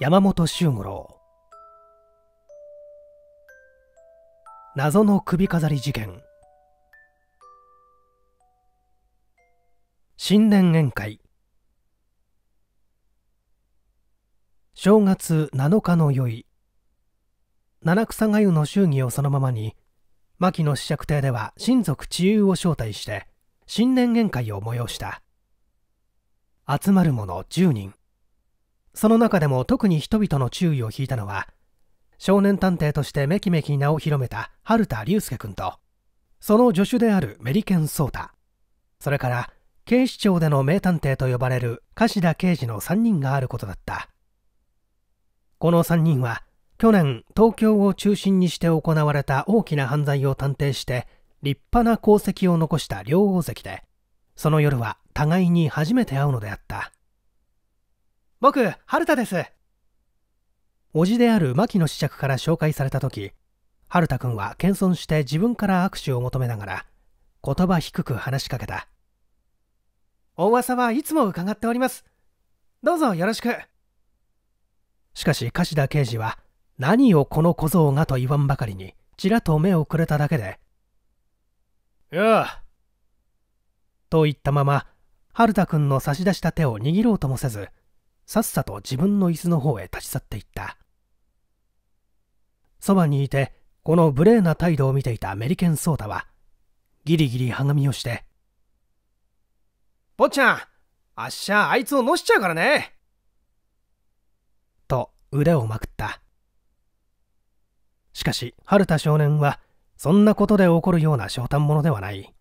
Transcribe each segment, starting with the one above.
山本周五郎謎の首飾り事件新年宴会正月7日の宵七草がゆの祝儀をそのままに牧野子爵邸では親族知友を招待して新年宴会を催した集まる者10人その中でも特に人々の注意を引いたのは、少年探偵としてめきめき名を広めた春田龍介君と、その助手であるメリケン・ソータ、それから警視庁での名探偵と呼ばれる樫田刑事の3人があることだった。この3人は、去年東京を中心にして行われた大きな犯罪を探偵して立派な功績を残した両大関でその夜は互いに初めて会うのであった僕、春田です。叔父である牧野試着から紹介された時、春田君は謙遜して自分から握手を求めながら、言葉低く話しかけた。お噂はいつも伺っております。どうぞよろしく。しかし、樫田刑事は、何をこの小僧がと言わんばかりに、ちらっと目をくれただけで、よあ。と言ったまま、春田君の差し出した手を握ろうともせず、さっさと自分の椅子の方へ立ち去っていった。そばにいて、この無礼な態度を見ていたメリケン・ソータは、ギリギリはがみをして、坊ちゃん、あっしゃあいつをのしちゃうからねと腕をまくった。しかし、春田少年は、そんなことで起こるような小短者ではない。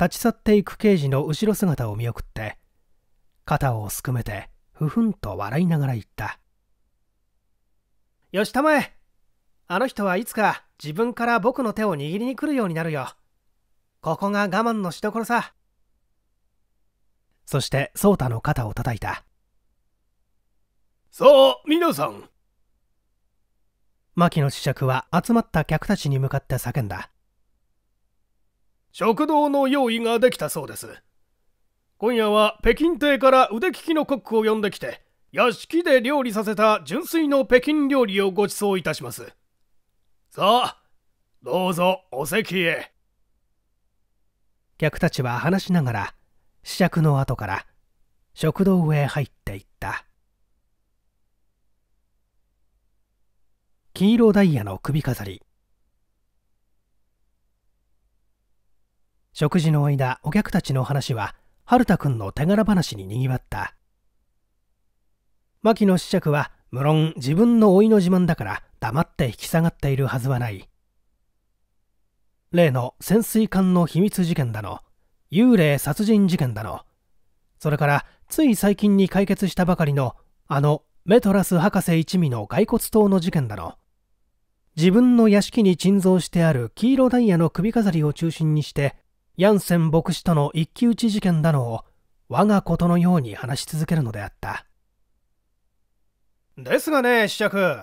立ち去っていく刑事の後ろ姿を見送って、肩をすくめて、ふふんと笑いながら言った。よしたまえあの人はいつか自分から僕の手を握りに来るようになるよ。ここが我慢のしどころさ。そして壮太の肩を叩いた。さあ、皆さん。牧野子爵は集まった客たちに向かって叫んだ。食堂の用意ができたそうです。今夜は北京亭から腕利きのコックを呼んできて屋敷で料理させた純粋の北京料理をご馳走いたしますさあどうぞお席へ客たちは話しながら試着の後から食堂へ入っていった黄色ダイヤの首飾り食事の間お客たちの話は春太くんの手柄話に賑わった牧野子爵は無論自分の老いの自慢だから黙って引き下がっているはずはない例の潜水艦の秘密事件だの幽霊殺人事件だのそれからつい最近に解決したばかりのあのメトラス博士一味の骸骨島の事件だの自分の屋敷に鎮蔵してある黄色ダイヤの首飾りを中心にしてヤンセン牧師との一騎打ち事件だのを我がことのように話し続けるのであったですがね試着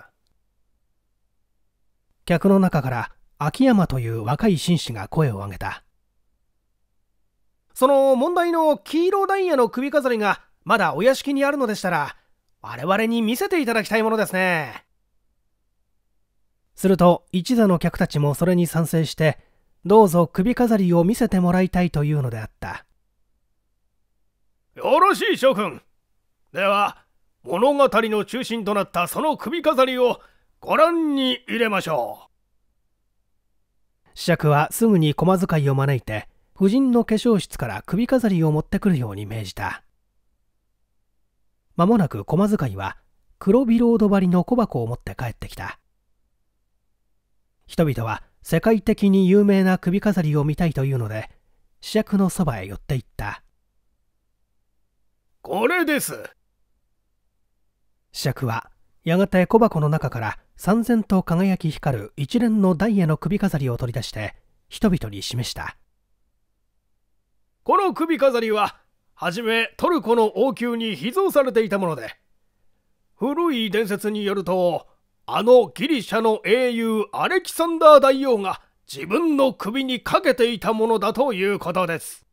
客の中から秋山という若い紳士が声を上げたその問題の黄色ダイヤの首飾りがまだお屋敷にあるのでしたら我々に見せていただきたいものですねすると一座の客たちもそれに賛成してどうぞ首飾りを見せてもらいたいというのであったよろしい諸君では物語の中心となったその首飾りをご覧に入れましょう子爵はすぐに駒遣いを招いて夫人の化粧室から首飾りを持ってくるように命じた間もなく駒遣いは黒ビロード張りの小箱を持って帰ってきた人々は世界的に有名な首飾りを見たいというので試着のそばへ寄っていったこれです試着はやがて小箱の中から三千と輝き光る一連のダイヤの首飾りを取り出して人々に示したこの首飾りははじめトルコの王宮に秘蔵されていたもので古い伝説によるとあのギリシャの英雄アレキサンダー大王が自分の首にかけていたものだということです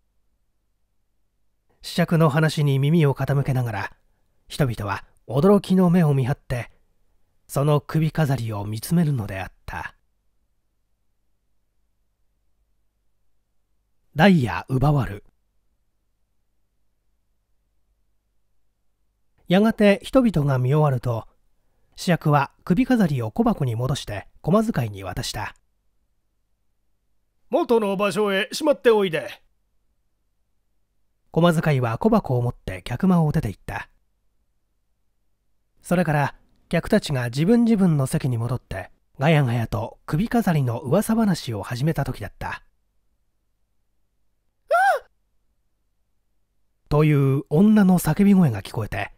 試着の話に耳を傾けながら人々は驚きの目を見張ってその首飾りを見つめるのであったダイヤ奪わるやがて人々が見終わると主役は首飾りを小箱に戻して駒使いに渡した元の場所へしまっておいで駒使いは小箱を持って客間を出て行ったそれから客たちが自分自分の席に戻ってガヤガヤと首飾りの噂話を始めた時だったという女の叫び声が聞こえて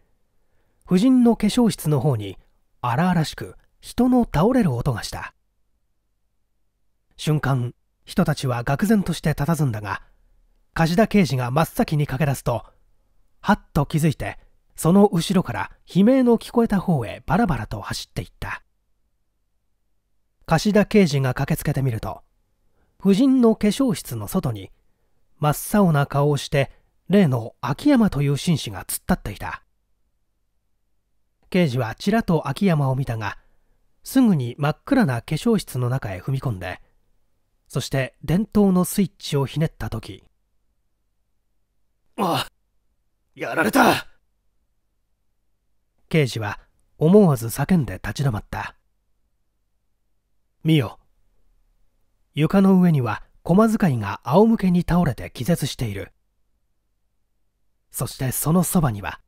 夫人の化粧室の方に荒々しく人の倒れる音がした瞬間人たちは愕然として佇んだが梶田刑事が真っ先に駆け出すとはっと気づいてその後ろから悲鳴の聞こえた方へバラバラと走っていった樫田刑事が駆けつけてみると夫人の化粧室の外に真っ青な顔をして例の秋山という紳士が突っ立っていた刑事はちらと秋山を見たがすぐに真っ暗な化粧室の中へ踏み込んでそして伝統のスイッチをひねった時あやられた刑事は思わず叫んで立ち止まった見よ床の上には駒使いが仰向けに倒れて気絶しているそしてそのそばには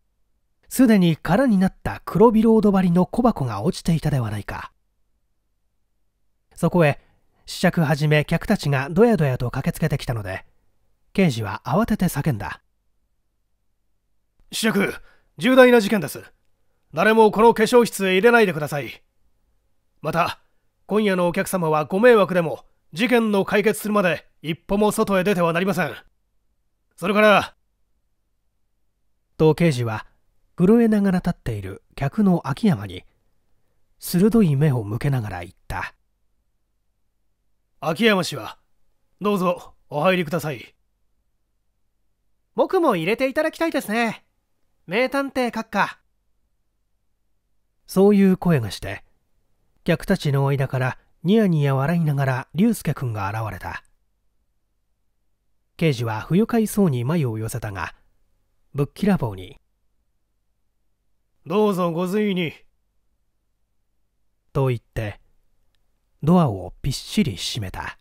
すでに空になった黒ビロード張りの小箱が落ちていたではないか。そこへ、試着はじめ客たちがどやどやと駆けつけてきたので、刑事は慌てて叫んだ。試着、重大な事件です。誰もこの化粧室へ入れないでください。また、今夜のお客様はご迷惑でも、事件の解決するまで一歩も外へ出てはなりません。それから、と刑事は震えながら立っている客の秋山に鋭い目を向けながら言った秋山氏はどうぞお入りください僕も入れていただきたいですね名探偵閣下そういう声がして客たちの間からニヤニヤ笑いながら龍介君が現れた刑事は不愉快そうに眉を寄せたがぶっきらぼうにどうぞご随意に。と言って、ドアをぴっしり閉めた。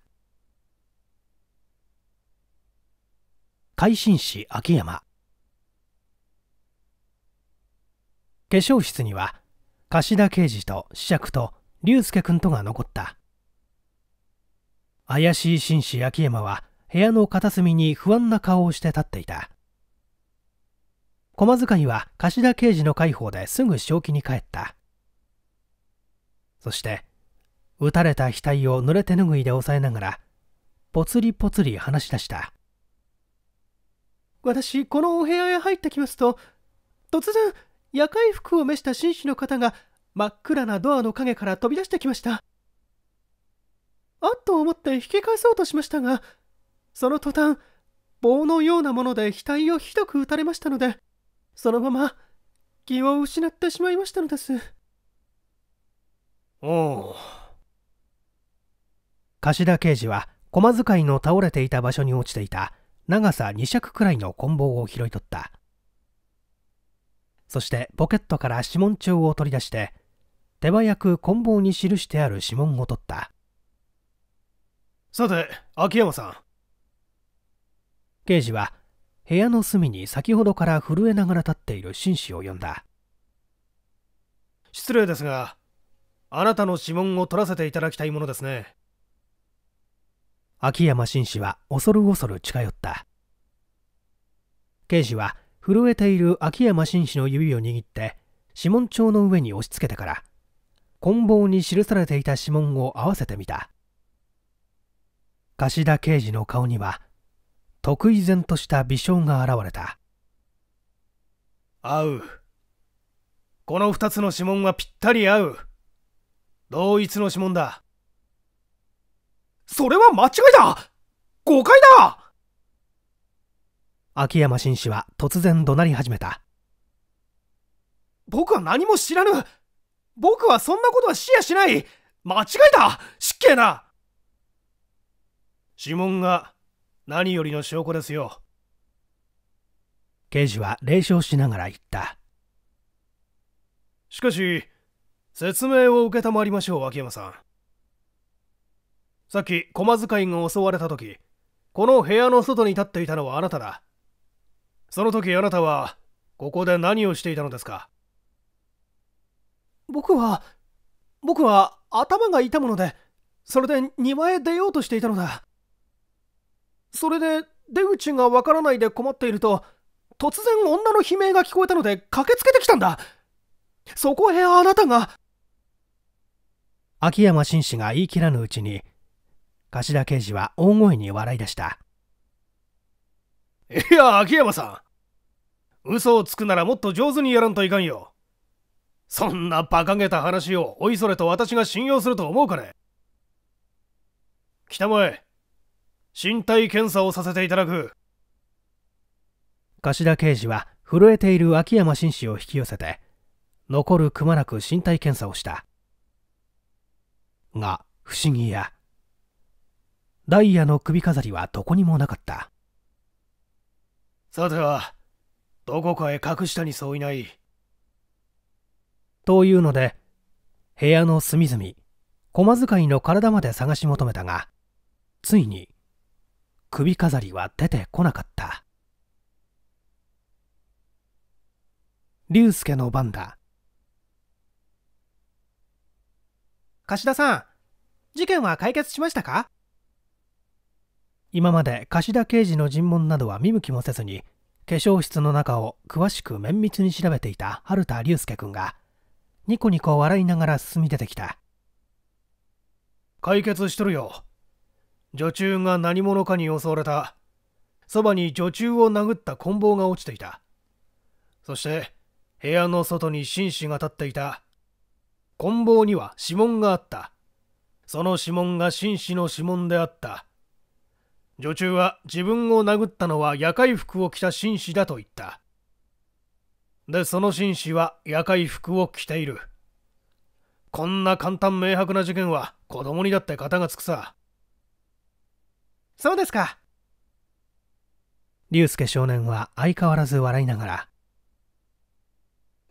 海心師秋山。化粧室には、柏田刑事と子爵と竜介君とが残った。怪しい紳士秋山は部屋の片隅に不安な顔をして立っていた。駒塚には柏刑事の解放ですぐ正気に帰った。そして、撃たれた額を濡れ手拭いで押さえながら、ぽつりぽつり話し出した。私、このお部屋へ入ってきますと、突然、夜会服を召した紳士の方が真っ暗なドアの陰から飛び出してきました。あっと思って引き返そうとしましたが、その途端、棒のようなもので額をひどく打たれましたので、そのまま気を失ってしまいましたのですおお柏刑事は駒使いの倒れていた場所に落ちていた長さ2尺くらいの棍棒を拾い取ったそしてポケットから指紋帳を取り出して手早く棍棒に記してある指紋を取ったさて秋山さん刑事は部屋の隅に先ほどから震えながら立っている紳士を呼んだ失礼ですがあなたの指紋を取らせていただきたいものですね秋山紳士は恐る恐る近寄った刑事は震えている秋山紳士の指を握って指紋帳の上に押し付けてから棍棒に記されていた指紋を合わせてみた樫田刑事の顔には得意然とした微笑が現れた合うこの2つの指紋はぴったり合う同一の指紋だそれは間違いだ誤解だ秋山紳士は突然怒鳴り始めた僕は何も知らぬ僕はそんなことはしやしない間違いだ失敬な指紋が何よりの証拠ですよ刑事は冷笑しながら言ったしかし説明を承りましょう秋山さんさっき駒使いが襲われた時この部屋の外に立っていたのはあなただその時あなたはここで何をしていたのですか僕は僕は頭が痛むのでそれで庭へ出ようとしていたのだそれで出口がわからないで困っていると突然女の悲鳴が聞こえたので駆けつけてきたんだそこへあなたが秋山紳士が言い切らぬうちに頭刑事は大声に笑い出したいや秋山さん嘘をつくならもっと上手にやらんといかんよそんな馬鹿げた話をおいそれと私が信用すると思うかね北前身体検査をさせていただく柏刑事は震えている秋山紳士を引き寄せて残るくまなく身体検査をしたが不思議やダイヤの首飾りはどこにもなかったさてはどこかへ隠したにそういないというので部屋の隅々駒使いの体まで探し求めたがついに首飾りは出てこなかった龍介の番だ柏田さん事件は解決しましたか今まで柏田刑事の尋問などは見向きもせずに化粧室の中を詳しく綿密に調べていた春田龍介君がニコニコ笑いながら進み出てきた解決しとるよ女中が何者かに襲われたそばに女中を殴った棍棒が落ちていたそして部屋の外に紳士が立っていた棍棒には指紋があったその指紋が紳士の指紋であった女中は自分を殴ったのは夜会服を着た紳士だと言ったでその紳士は夜会服を着ているこんな簡単明白な事件は子供にだって型がつくさそうですか。竜介少年は相変わらず笑いながら。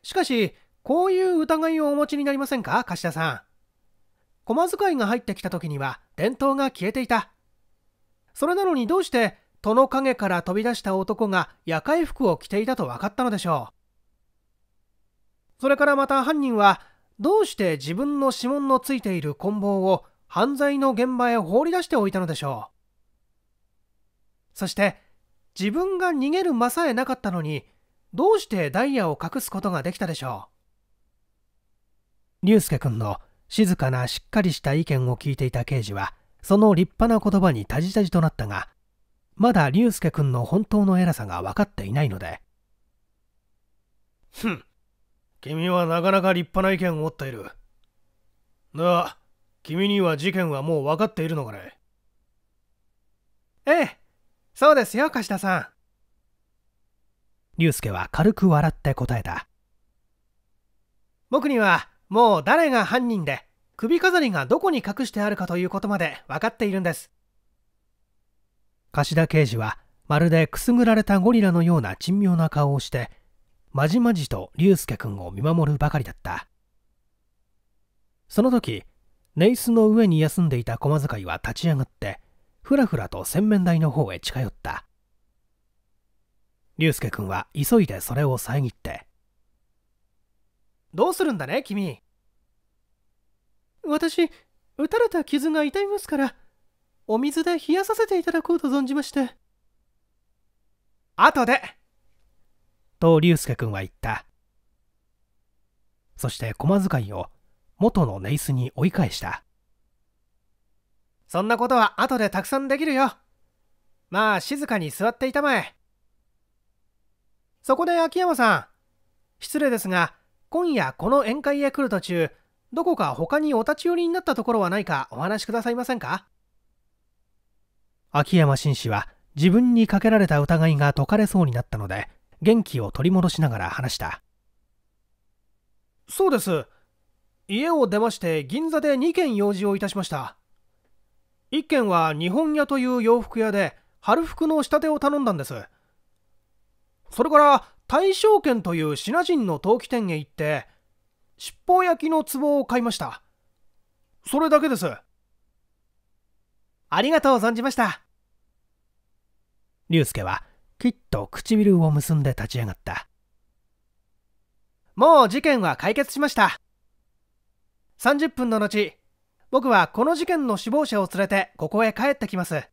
しかし、こういう疑いをお持ちになりませんか、柏田さん。駒使いが入ってきた時には伝統が消えていた。それなのにどうして、戸の陰から飛び出した男が夜会服を着ていたと分かったのでしょう。それからまた犯人は、どうして自分の指紋のついている棍棒を犯罪の現場へ放り出しておいたのでしょう。そして自分が逃げる間さえなかったのにどうしてダイヤを隠すことができたでしょう龍介君の静かなしっかりした意見を聞いていた刑事はその立派な言葉にたじたじとなったがまだ龍介君の本当の偉さが分かっていないのでふん君はなかなか立派な意見を持っているなあ君には事件はもう分かっているのかねええそうですよ、貸田さん。竜介は軽く笑って答えた。僕には、もう誰が犯人で、首飾りがどこに隠してあるかということまで分かっているんです。樫田刑事は、まるでくすぐられたゴリラのような珍妙な顔をして、まじまじと竜介くんを見守るばかりだった。その時、ネイスの上に休んでいた駒使いは立ち上がって、ふらふらと洗面台の方へ近寄った。竜介君は急いでそれを遮って。どうするんだね、君。私、打たれた傷が痛いますから、お水で冷やさせていただこうと存じまして。後でと竜介君は言った。そして駒遣いを元のネイスに追い返した。そんなことは後でたくさんできるよ。まあ静かに座っていたまえ。そこで秋山さん、失礼ですが、今夜この宴会へ来る途中、どこか他にお立ち寄りになったところはないかお話しくださいませんか秋山紳士は自分にかけられた疑いが解かれそうになったので、元気を取り戻しながら話した。そうです。家を出まして銀座で2件用事をいたしました。一軒は日本屋という洋服屋で春服の仕立てを頼んだんですそれから大正軒という品人の陶器店へ行って七宝焼きの壺を買いましたそれだけですありがとう存じました龍介はきっと唇を結んで立ち上がったもう事件は解決しました30分の後僕はこの事件の首謀者を連れてここへ帰ってきます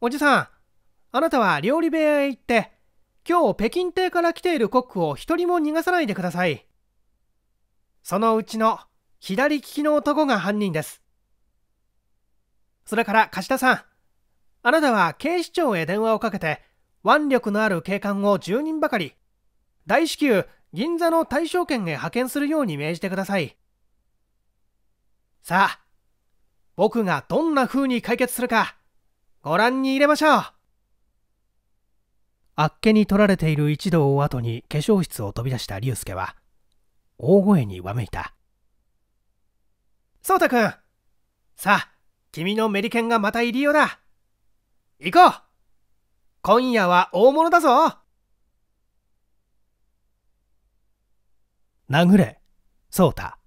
おじさんあなたは料理部屋へ行って今日北京亭から来ているコックを一人も逃がさないでくださいそのうちの左利きの男が犯人ですそれから梶田さんあなたは警視庁へ電話をかけて腕力のある警官を10人ばかり大至急銀座の大将権へ派遣するように命じてくださいさあ、僕がどんな風に解決するか、ご覧に入れましょう。あっけに取られている一同を後に化粧室を飛び出した竜介は、大声にわめいた。そうたくん、さあ、君のメリケンがまた入りようだ。行こう今夜は大物だぞ殴れ、そうた。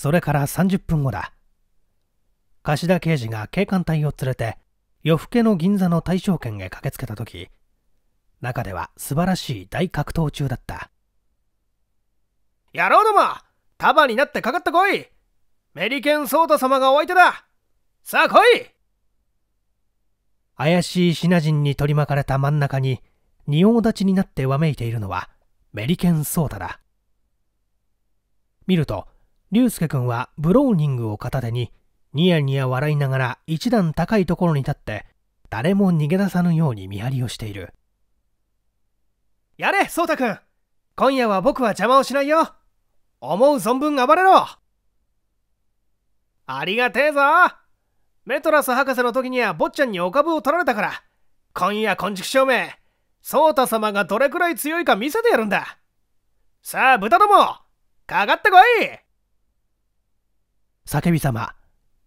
それから30分後だ。樫田刑事が警官隊を連れて、夜更けの銀座の大正圏へ駆けつけた時、中では素晴らしい大格闘中だった。野郎ども束になってかかってこいメリケン・ソータ様がお相手ださあ来い怪しいシナ人に取り巻かれた真ん中に、仁王立ちになってわめいているのは、メリケン・ソータだ。見ると、竜介くんはブローニングを片手に、ニヤニヤ笑いながら一段高いところに立って、誰も逃げ出さぬように見張りをしている。やれ、蒼太たくん今夜は僕は邪魔をしないよ思う存分暴れろありがてえぞメトラス博士の時には坊ちゃんにお株を取られたから、今夜金色証明、ソ太タ様がどれくらい強いか見せてやるんださあ、豚どもかかってこい叫びざま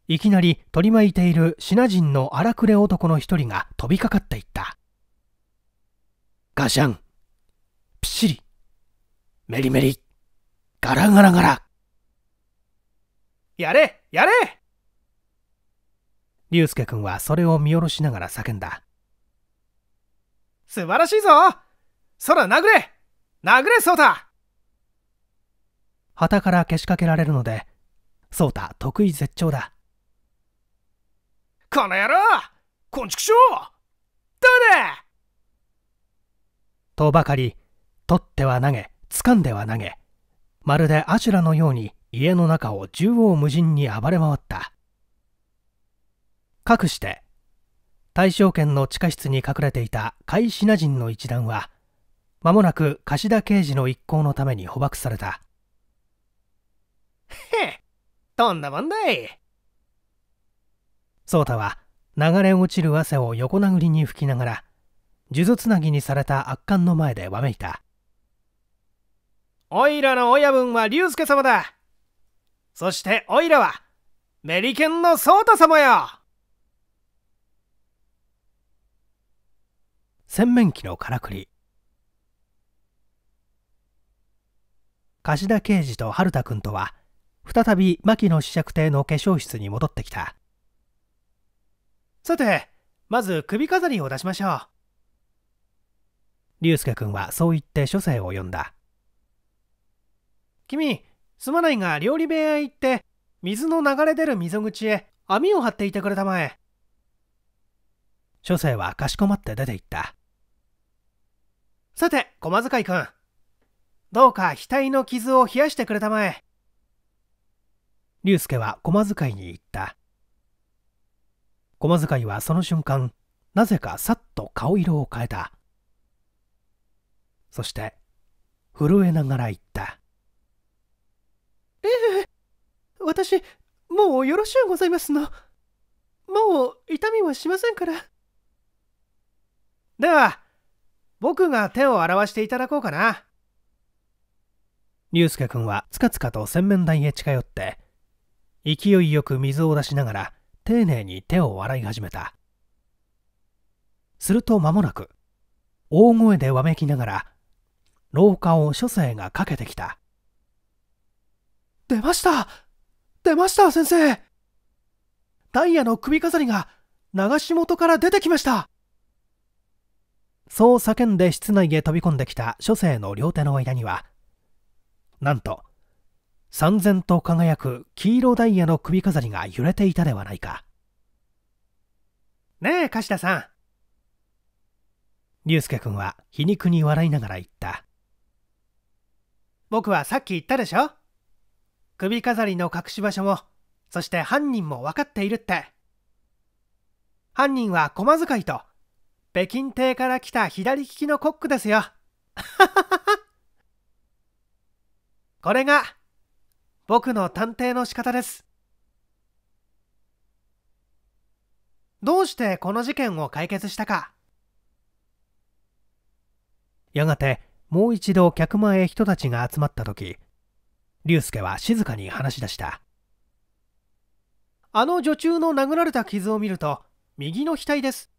いきなり取り巻いているシナ人の荒くれ男の一人が飛びかかっていったガシャンぴっしりメリメリガラガラガラやれやれ竜介君はそれを見下ろしながら叫んだ素晴らしいぞ空殴れ殴れそうだたからけしかけられるので蒼太得意絶頂だこの野郎こんちくしょう誰とばかり取っては投げ掴んでは投げまるでアシュラのように家の中を縦横無尽に暴れ回ったかくして大正圏の地下室に隠れていた甲斐品人の一団は間もなく柏田刑事の一行のために捕獲されたこんなもんだい。ソータは流れ落ちる汗を横殴りに吹きながら、数珠つなぎにされた圧巻の前でわめいた。おいらの親分は龍介様だ。そしておいらは、メリケンのソータ様よ。洗面器のからくり。樫田刑事と春田君とは、再び牧野試着艇の化粧室に戻ってきたさてまず首飾りを出しましょう龍介君はそう言って書生を呼んだ君すまないが料理部屋へ行って水の流れ出る溝口へ網を張っていてくれたまえ書生はかしこまって出て行ったさて駒使い君どうか額の傷を冷やしてくれたまえ龍介は駒使いに言った。駒使いはその瞬間、なぜかさっと顔色を変えた。そして、震えながら言った。ええ、私、もうよろしゅうございますの。もう痛みはしませんから。では、僕が手を洗わしていただこうかな。竜介くんはつかつかと洗面台へ近寄って、勢いよく水を出しながら丁寧に手を洗い始めたすると間もなく大声でわめきながら廊下を書生がかけてきた出ました出ました先生ダイヤの首飾りが流し元から出てきましたそう叫んで室内へ飛び込んできた書生の両手の間にはなんと三然と輝く黄色ダイヤの首飾りが揺れていたではないか。ねえ、樫田さん。竜介君は皮肉に笑いながら言った。僕はさっき言ったでしょ首飾りの隠し場所も、そして犯人も分かっているって。犯人は駒遣いと、北京亭から来た左利きのコックですよ。これが僕の探偵の仕方ですどうしてこの事件を解決したかやがてもう一度客間へ人たちが集まった時龍介は静かに話し出したあの女中の殴られた傷を見ると右の額です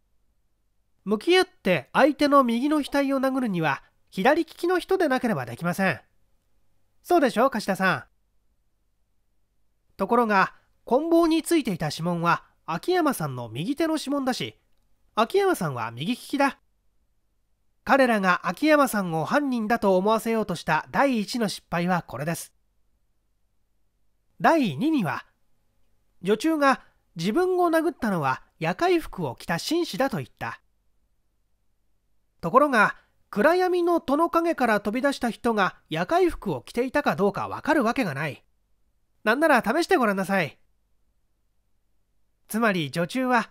向き合って相手の右の額を殴るには左利きの人でなければできませんそうでしょう柏田さんところが棍棒についていた指紋は秋山さんの右手の指紋だし秋山さんは右利きだ彼らが秋山さんを犯人だと思わせようとした第1の失敗はこれです第2には女中が自分を殴ったのは夜会服を着た紳士だと言ったところが暗闇の戸の陰から飛び出した人が夜会服を着ていたかどうかわかるわけがないなんなら試してごらんなさい。つまり女中は、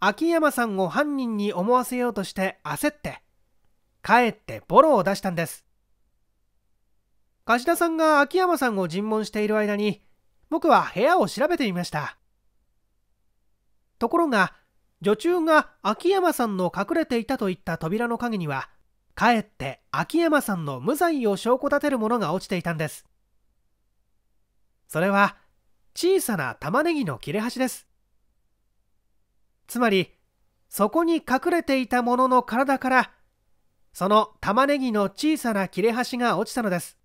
秋山さんを犯人に思わせようとして焦って、かえってボロを出したんです。柏田さんが秋山さんを尋問している間に、僕は部屋を調べてみました。ところが、女中が秋山さんの隠れていたといった扉の陰には、かえって秋山さんの無罪を証拠立てるものが落ちていたんです。それは小さな玉ねぎの切れ端ですつまりそこに隠れていたものの体からその玉ねぎの小さな切れ端が落ちたのです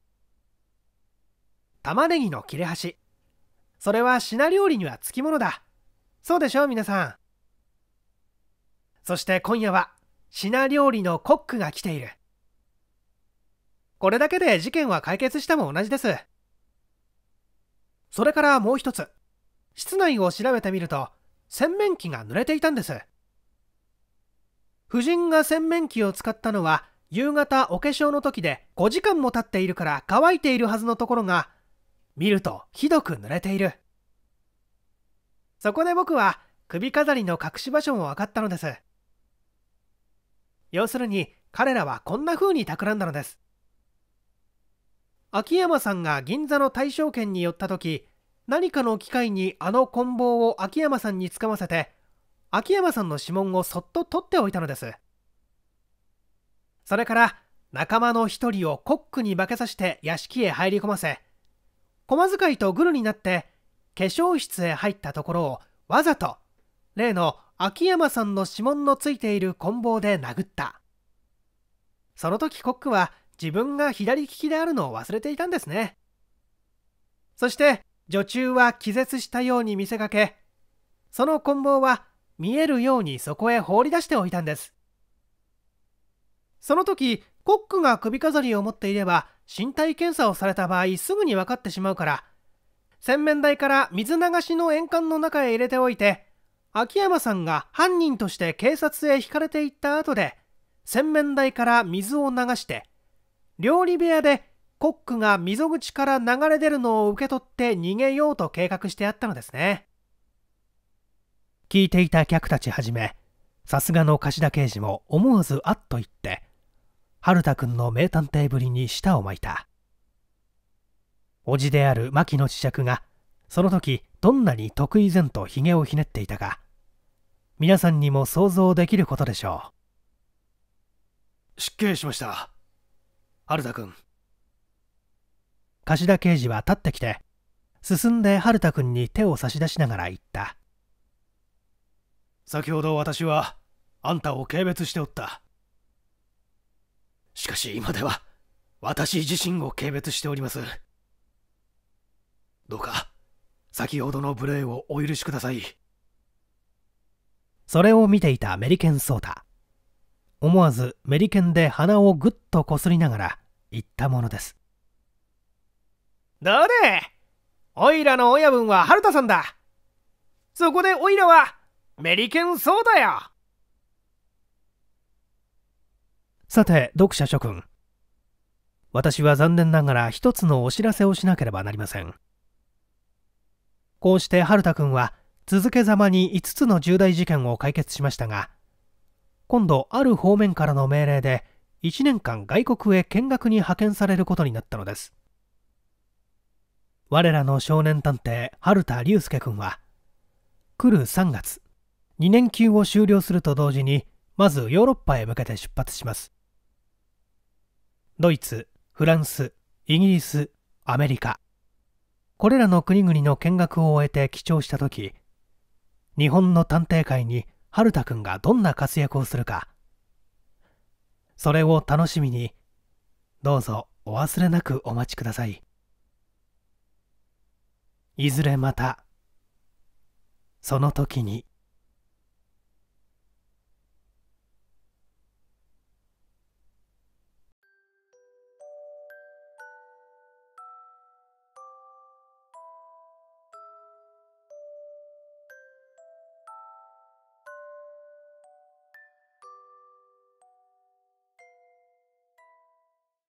玉ねぎの切れ端それは品料理にはつきものだそうでしょう皆さんそして今夜は品料理のコックが来ているこれだけで事件は解決したも同じですそれからもう一つ室内を調べてみると洗面器が濡れていたんです夫人が洗面器を使ったのは夕方お化粧の時で5時間も経っているから乾いているはずのところが見るとひどく濡れているそこで僕は首飾りの隠し場所も分かったのです要するに彼らはこんな風に企んだのです秋山さんが銀座の大正圏に寄った時何かの機会にあの棍棒を秋山さんにつかませて秋山さんの指紋をそっと取っておいたのですそれから仲間の一人をコックに化けさせて屋敷へ入り込ませ駒遣いとグルになって化粧室へ入ったところをわざと例の秋山さんの指紋のついている棍棒で殴ったその時コックは自分が左利きであるのを忘れていたんですねそして女中は気絶したように見せかけその棍棒は見えるようにそこへ放り出しておいたんですその時コックが首飾りを持っていれば身体検査をされた場合すぐに分かってしまうから洗面台から水流しの円管の中へ入れておいて秋山さんが犯人として警察へ引かれていった後で洗面台から水を流して料理部屋でコックが溝口から流れ出るのを受け取って逃げようと計画してあったのですね聞いていた客たちはじめさすがの柏刑事も思わずあっと言って春田君の名探偵ぶりに舌を巻いた叔父である牧野磁石がその時どんなに得意前とひげをひねっていたか皆さんにも想像できることでしょう失敬しました春田君柏刑事は立ってきて進んで春田君に手を差し出しながら言った先ほど私はあんたを軽蔑しておったしかし今では私自身を軽蔑しておりますどうか先ほどの無礼をお許しくださいそれを見ていたメリケン・ソータ思わずメリケンで鼻をぐっとこすりながら言ったものですどれおいらの親分は春田さんだそこでおいらはメリケンソーダやさて読者諸君私は残念ながら一つのお知らせをしなければなりませんこうして春田君は続けざまに5つの重大事件を解決しましたが今度ある方面からの命令で1年間外国へ見学に派遣されることになったのです我らの少年探偵春田龍介君は来る3月2年級を終了すると同時にまずヨーロッパへ向けて出発しますドイツフランスイギリスアメリカこれらの国々の見学を終えて帰庁した時日本の探偵界に春田君がどんな活躍をするかそれを楽しみに、どうぞお忘れなくお待ちください。いずれまた、その時に、